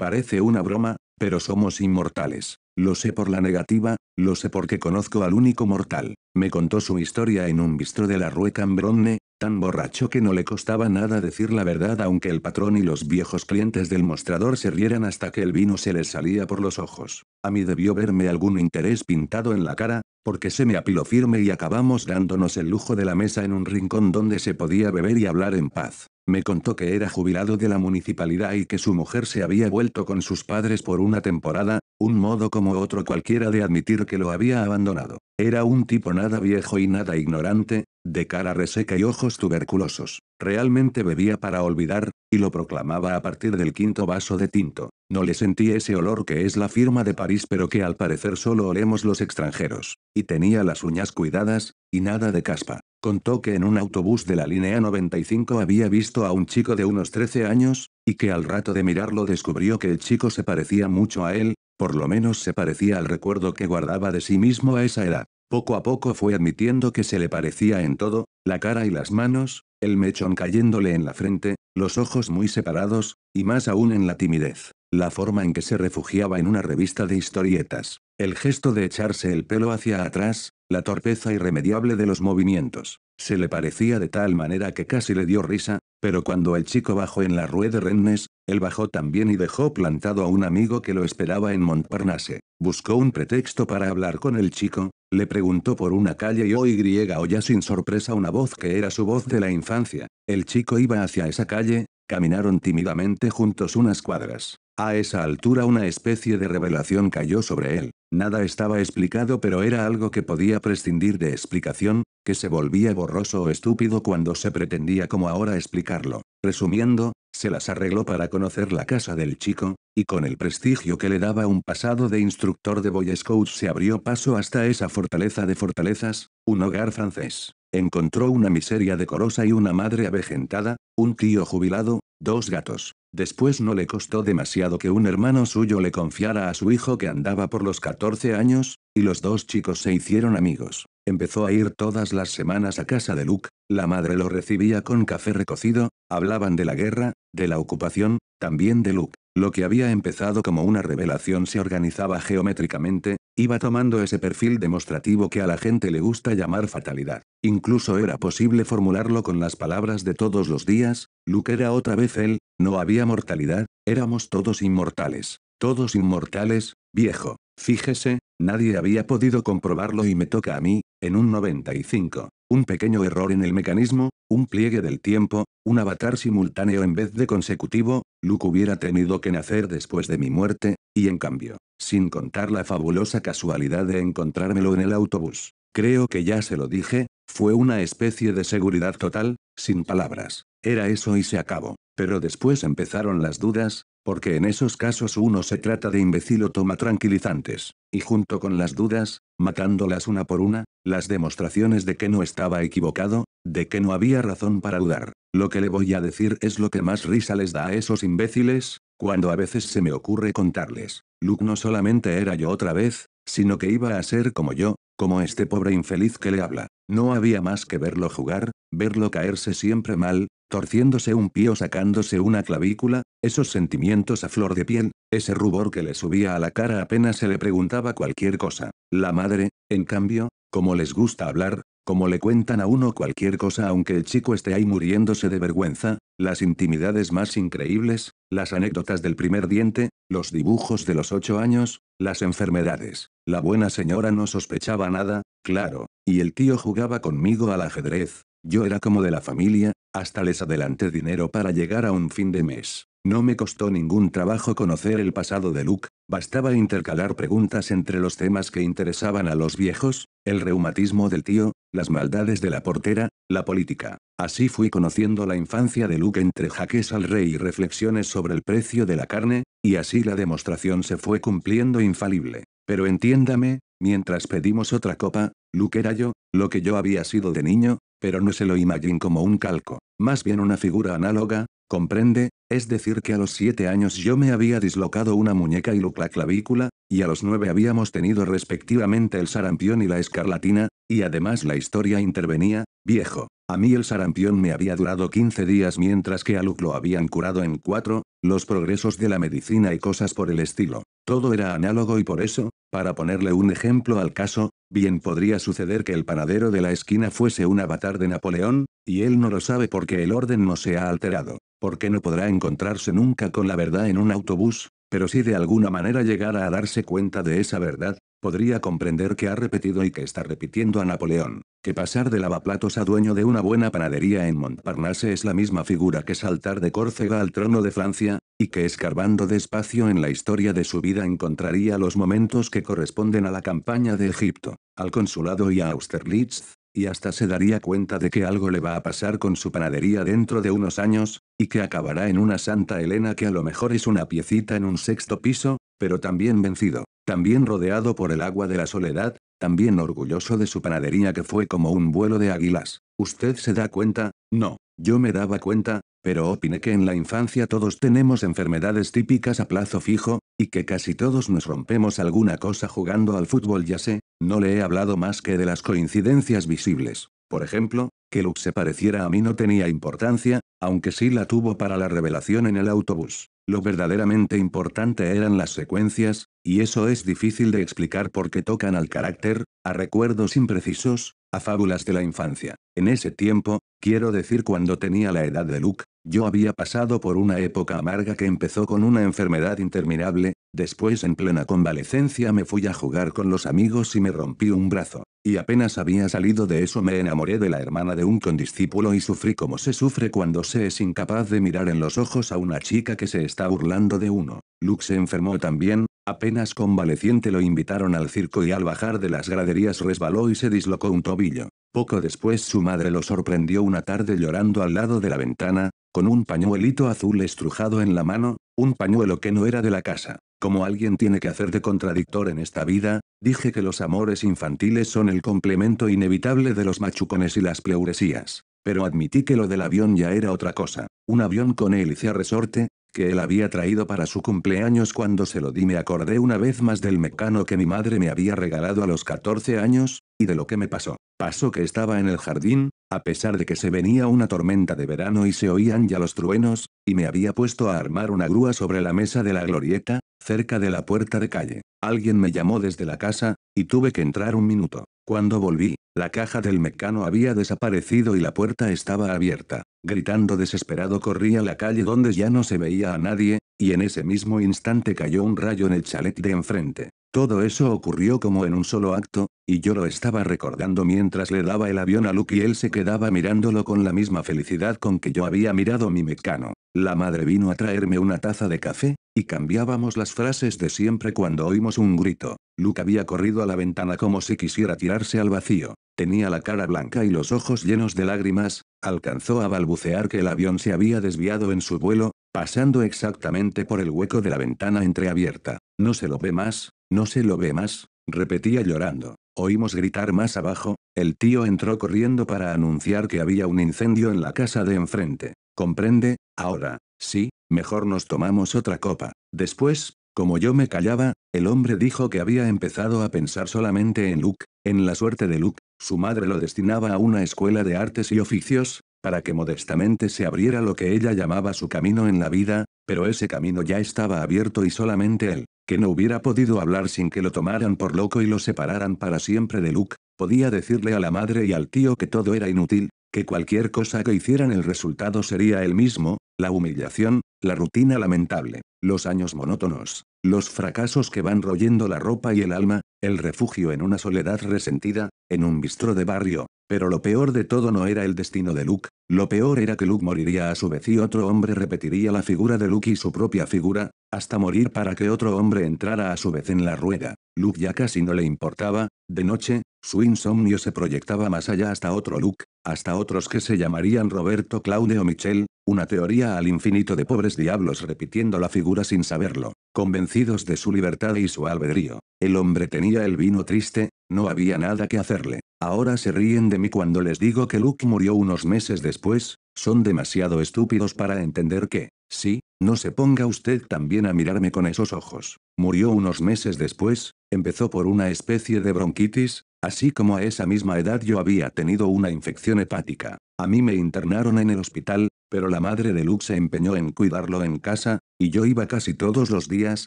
Parece una broma, pero somos inmortales. Lo sé por la negativa, lo sé porque conozco al único mortal. Me contó su historia en un bistro de la Rue Cambronne, tan borracho que no le costaba nada decir la verdad aunque el patrón y los viejos clientes del mostrador se rieran hasta que el vino se les salía por los ojos. A mí debió verme algún interés pintado en la cara, porque se me apiló firme y acabamos dándonos el lujo de la mesa en un rincón donde se podía beber y hablar en paz. Me contó que era jubilado de la municipalidad y que su mujer se había vuelto con sus padres por una temporada, un modo como otro cualquiera de admitir que lo había abandonado. Era un tipo nada viejo y nada ignorante, de cara reseca y ojos tuberculosos. Realmente bebía para olvidar, y lo proclamaba a partir del quinto vaso de tinto. No le sentí ese olor que es la firma de París pero que al parecer solo olemos los extranjeros. Y tenía las uñas cuidadas, y nada de caspa. Contó que en un autobús de la línea 95 había visto a un chico de unos 13 años, y que al rato de mirarlo descubrió que el chico se parecía mucho a él, por lo menos se parecía al recuerdo que guardaba de sí mismo a esa edad. Poco a poco fue admitiendo que se le parecía en todo, la cara y las manos, el mechón cayéndole en la frente, los ojos muy separados, y más aún en la timidez la forma en que se refugiaba en una revista de historietas, el gesto de echarse el pelo hacia atrás, la torpeza irremediable de los movimientos. Se le parecía de tal manera que casi le dio risa, pero cuando el chico bajó en la Rue de Rennes, él bajó también y dejó plantado a un amigo que lo esperaba en Montparnasse. Buscó un pretexto para hablar con el chico, le preguntó por una calle y hoy griega ya sin sorpresa una voz que era su voz de la infancia. El chico iba hacia esa calle, caminaron tímidamente juntos unas cuadras. A esa altura una especie de revelación cayó sobre él. Nada estaba explicado pero era algo que podía prescindir de explicación, que se volvía borroso o estúpido cuando se pretendía como ahora explicarlo. Resumiendo, se las arregló para conocer la casa del chico, y con el prestigio que le daba un pasado de instructor de Boy Scouts se abrió paso hasta esa fortaleza de fortalezas, un hogar francés. Encontró una miseria decorosa y una madre avejentada, un tío jubilado, dos gatos, Después no le costó demasiado que un hermano suyo le confiara a su hijo que andaba por los 14 años, y los dos chicos se hicieron amigos. Empezó a ir todas las semanas a casa de Luke, la madre lo recibía con café recocido, hablaban de la guerra, de la ocupación, también de Luke. Lo que había empezado como una revelación se organizaba geométricamente, Iba tomando ese perfil demostrativo que a la gente le gusta llamar fatalidad. Incluso era posible formularlo con las palabras de todos los días, Luke era otra vez él, no había mortalidad, éramos todos inmortales. Todos inmortales, viejo. Fíjese, nadie había podido comprobarlo y me toca a mí, en un 95. Un pequeño error en el mecanismo, un pliegue del tiempo, un avatar simultáneo en vez de consecutivo, Luke hubiera tenido que nacer después de mi muerte, y en cambio, sin contar la fabulosa casualidad de encontrármelo en el autobús, creo que ya se lo dije, fue una especie de seguridad total, sin palabras, era eso y se acabó. Pero después empezaron las dudas, porque en esos casos uno se trata de imbécil o toma tranquilizantes, y junto con las dudas, matándolas una por una, las demostraciones de que no estaba equivocado, de que no había razón para dudar. Lo que le voy a decir es lo que más risa les da a esos imbéciles, cuando a veces se me ocurre contarles, Luke no solamente era yo otra vez, sino que iba a ser como yo, como este pobre infeliz que le habla. No había más que verlo jugar, verlo caerse siempre mal, torciéndose un pie o sacándose una clavícula, esos sentimientos a flor de piel, ese rubor que le subía a la cara apenas se le preguntaba cualquier cosa. La madre, en cambio, como les gusta hablar, como le cuentan a uno cualquier cosa aunque el chico esté ahí muriéndose de vergüenza, las intimidades más increíbles, las anécdotas del primer diente, los dibujos de los ocho años, las enfermedades. La buena señora no sospechaba nada, claro, y el tío jugaba conmigo al ajedrez. Yo era como de la familia, hasta les adelanté dinero para llegar a un fin de mes. No me costó ningún trabajo conocer el pasado de Luke, bastaba intercalar preguntas entre los temas que interesaban a los viejos, el reumatismo del tío, las maldades de la portera, la política. Así fui conociendo la infancia de Luke entre jaques al rey y reflexiones sobre el precio de la carne, y así la demostración se fue cumpliendo infalible. Pero entiéndame, mientras pedimos otra copa, Luke era yo, lo que yo había sido de niño, pero no se lo imagín como un calco, más bien una figura análoga, comprende, es decir que a los siete años yo me había dislocado una muñeca y la clavícula, y a los nueve habíamos tenido respectivamente el sarampión y la escarlatina, y además la historia intervenía, viejo. A mí el sarampión me había durado 15 días mientras que a Luke lo habían curado en cuatro, los progresos de la medicina y cosas por el estilo. Todo era análogo y por eso, para ponerle un ejemplo al caso, bien podría suceder que el panadero de la esquina fuese un avatar de Napoleón, y él no lo sabe porque el orden no se ha alterado porque no podrá encontrarse nunca con la verdad en un autobús, pero si de alguna manera llegara a darse cuenta de esa verdad, podría comprender que ha repetido y que está repitiendo a Napoleón, que pasar de lavaplatos a dueño de una buena panadería en Montparnasse es la misma figura que saltar de Córcega al trono de Francia, y que escarbando despacio en la historia de su vida encontraría los momentos que corresponden a la campaña de Egipto, al consulado y a Austerlitz, y hasta se daría cuenta de que algo le va a pasar con su panadería dentro de unos años, y que acabará en una Santa Elena que a lo mejor es una piecita en un sexto piso, pero también vencido, también rodeado por el agua de la soledad, también orgulloso de su panadería que fue como un vuelo de águilas. ¿Usted se da cuenta? No, yo me daba cuenta, pero opine que en la infancia todos tenemos enfermedades típicas a plazo fijo, y que casi todos nos rompemos alguna cosa jugando al fútbol ya sé, no le he hablado más que de las coincidencias visibles. Por ejemplo, que Luke se pareciera a mí no tenía importancia, aunque sí la tuvo para la revelación en el autobús. Lo verdaderamente importante eran las secuencias, y eso es difícil de explicar porque tocan al carácter, a recuerdos imprecisos, a fábulas de la infancia. En ese tiempo, quiero decir cuando tenía la edad de Luke, yo había pasado por una época amarga que empezó con una enfermedad interminable, después en plena convalecencia me fui a jugar con los amigos y me rompí un brazo. Y apenas había salido de eso me enamoré de la hermana de un condiscípulo y sufrí como se sufre cuando se es incapaz de mirar en los ojos a una chica que se está burlando de uno. Luke se enfermó también, apenas convaleciente lo invitaron al circo y al bajar de las graderías resbaló y se dislocó un tobillo. Poco después su madre lo sorprendió una tarde llorando al lado de la ventana, con un pañuelito azul estrujado en la mano, un pañuelo que no era de la casa. Como alguien tiene que hacer de contradictor en esta vida, dije que los amores infantiles son el complemento inevitable de los machucones y las pleuresías. Pero admití que lo del avión ya era otra cosa. Un avión con hélice a resorte, que él había traído para su cumpleaños cuando se lo di me acordé una vez más del mecano que mi madre me había regalado a los 14 años, y de lo que me pasó. Pasó que estaba en el jardín, a pesar de que se venía una tormenta de verano y se oían ya los truenos, y me había puesto a armar una grúa sobre la mesa de la glorieta, cerca de la puerta de calle. Alguien me llamó desde la casa, y tuve que entrar un minuto. Cuando volví, la caja del mecano había desaparecido y la puerta estaba abierta. Gritando desesperado corrí a la calle donde ya no se veía a nadie, y en ese mismo instante cayó un rayo en el chalet de enfrente. Todo eso ocurrió como en un solo acto, y yo lo estaba recordando mientras le daba el avión a Luke y él se quedaba mirándolo con la misma felicidad con que yo había mirado mi mecano. La madre vino a traerme una taza de café, y cambiábamos las frases de siempre cuando oímos un grito. Luke había corrido a la ventana como si quisiera tirarse al vacío. Tenía la cara blanca y los ojos llenos de lágrimas, alcanzó a balbucear que el avión se había desviado en su vuelo, pasando exactamente por el hueco de la ventana entreabierta. No se lo ve más, no se lo ve más, repetía llorando. Oímos gritar más abajo, el tío entró corriendo para anunciar que había un incendio en la casa de enfrente. ¿Comprende? Ahora, sí, mejor nos tomamos otra copa. Después, como yo me callaba, el hombre dijo que había empezado a pensar solamente en Luke, en la suerte de Luke, su madre lo destinaba a una escuela de artes y oficios, para que modestamente se abriera lo que ella llamaba su camino en la vida, pero ese camino ya estaba abierto y solamente él, que no hubiera podido hablar sin que lo tomaran por loco y lo separaran para siempre de Luke, podía decirle a la madre y al tío que todo era inútil, que cualquier cosa que hicieran el resultado sería el mismo, la humillación, la rutina lamentable, los años monótonos, los fracasos que van royendo la ropa y el alma, el refugio en una soledad resentida, en un bistro de barrio, pero lo peor de todo no era el destino de Luke, lo peor era que Luke moriría a su vez y otro hombre repetiría la figura de Luke y su propia figura, hasta morir para que otro hombre entrara a su vez en la rueda. Luke ya casi no le importaba, de noche, su insomnio se proyectaba más allá hasta otro Luke, hasta otros que se llamarían Roberto Claudio o Michel, una teoría al infinito de pobres diablos repitiendo la figura sin saberlo, convencidos de su libertad y su albedrío. El hombre tenía el vino triste, no había nada que hacerle. Ahora se ríen de mí cuando les digo que Luke murió unos meses después, son demasiado estúpidos para entender que, sí, no se ponga usted también a mirarme con esos ojos. Murió unos meses después, empezó por una especie de bronquitis, así como a esa misma edad yo había tenido una infección hepática. A mí me internaron en el hospital, pero la madre de Luke se empeñó en cuidarlo en casa, y yo iba casi todos los días,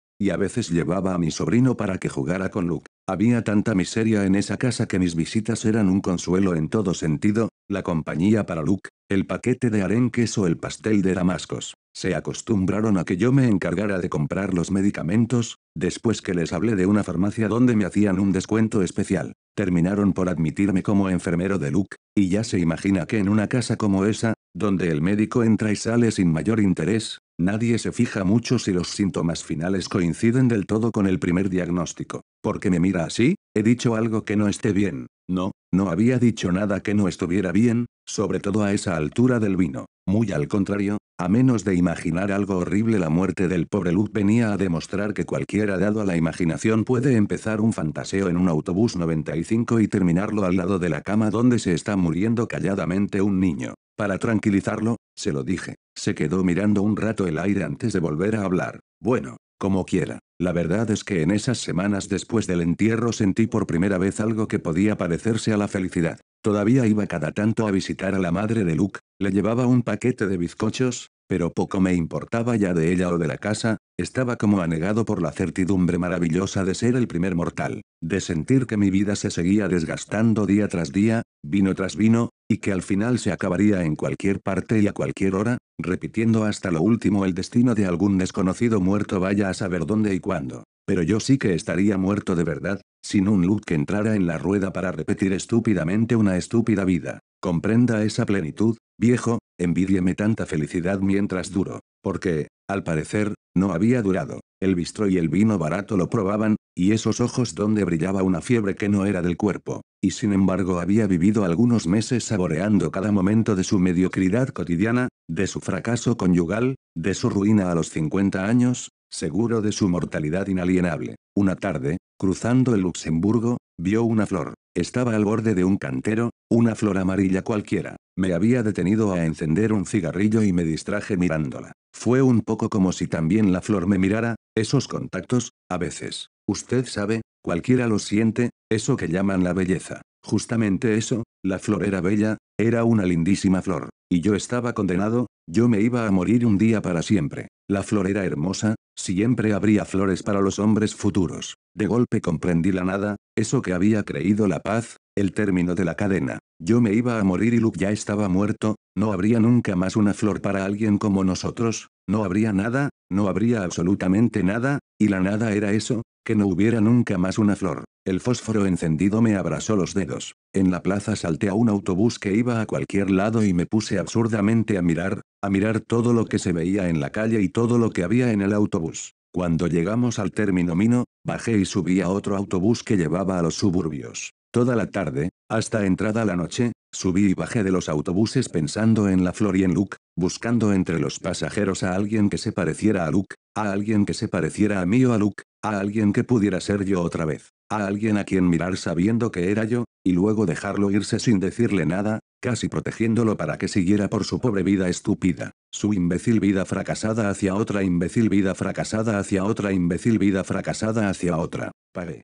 y a veces llevaba a mi sobrino para que jugara con Luke. Había tanta miseria en esa casa que mis visitas eran un consuelo en todo sentido, la compañía para Luke, el paquete de arenques o el pastel de damascos. Se acostumbraron a que yo me encargara de comprar los medicamentos, después que les hablé de una farmacia donde me hacían un descuento especial. Terminaron por admitirme como enfermero de Luke, y ya se imagina que en una casa como esa, donde el médico entra y sale sin mayor interés, nadie se fija mucho si los síntomas finales coinciden del todo con el primer diagnóstico. Porque me mira así? ¿He dicho algo que no esté bien? No, no había dicho nada que no estuviera bien, sobre todo a esa altura del vino. Muy al contrario, a menos de imaginar algo horrible la muerte del pobre Luke venía a demostrar que cualquiera dado a la imaginación puede empezar un fantaseo en un autobús 95 y terminarlo al lado de la cama donde se está muriendo calladamente un niño. Para tranquilizarlo, se lo dije. Se quedó mirando un rato el aire antes de volver a hablar. Bueno, como quiera. La verdad es que en esas semanas después del entierro sentí por primera vez algo que podía parecerse a la felicidad. Todavía iba cada tanto a visitar a la madre de Luke, le llevaba un paquete de bizcochos, pero poco me importaba ya de ella o de la casa, estaba como anegado por la certidumbre maravillosa de ser el primer mortal, de sentir que mi vida se seguía desgastando día tras día, vino tras vino, y que al final se acabaría en cualquier parte y a cualquier hora, repitiendo hasta lo último el destino de algún desconocido muerto vaya a saber dónde y cuándo. Pero yo sí que estaría muerto de verdad, sin un look que entrara en la rueda para repetir estúpidamente una estúpida vida. Comprenda esa plenitud, Viejo, envidiame tanta felicidad mientras duro, porque, al parecer, no había durado. El bistro y el vino barato lo probaban, y esos ojos donde brillaba una fiebre que no era del cuerpo, y sin embargo había vivido algunos meses saboreando cada momento de su mediocridad cotidiana, de su fracaso conyugal, de su ruina a los 50 años, seguro de su mortalidad inalienable. Una tarde, cruzando el Luxemburgo, vio una flor. Estaba al borde de un cantero, una flor amarilla cualquiera. Me había detenido a encender un cigarrillo y me distraje mirándola. Fue un poco como si también la flor me mirara, esos contactos, a veces, usted sabe, cualquiera lo siente, eso que llaman la belleza. Justamente eso, la flor era bella, era una lindísima flor, y yo estaba condenado, yo me iba a morir un día para siempre. La flor era hermosa, siempre habría flores para los hombres futuros. De golpe comprendí la nada, eso que había creído la paz, el término de la cadena. Yo me iba a morir y Luke ya estaba muerto, no habría nunca más una flor para alguien como nosotros, no habría nada, no habría absolutamente nada, y la nada era eso, que no hubiera nunca más una flor. El fósforo encendido me abrasó los dedos. En la plaza salté a un autobús que iba a cualquier lado y me puse absurdamente a mirar, a mirar todo lo que se veía en la calle y todo lo que había en el autobús. Cuando llegamos al término Mino, bajé y subí a otro autobús que llevaba a los suburbios. Toda la tarde, hasta entrada la noche, subí y bajé de los autobuses pensando en la flor y en Luke, buscando entre los pasajeros a alguien que se pareciera a Luke, a alguien que se pareciera a mí o a Luke, a alguien que pudiera ser yo otra vez, a alguien a quien mirar sabiendo que era yo, y luego dejarlo irse sin decirle nada, casi protegiéndolo para que siguiera por su pobre vida estúpida, su imbécil vida fracasada hacia otra imbécil vida fracasada hacia otra imbécil vida fracasada hacia otra. Pagué.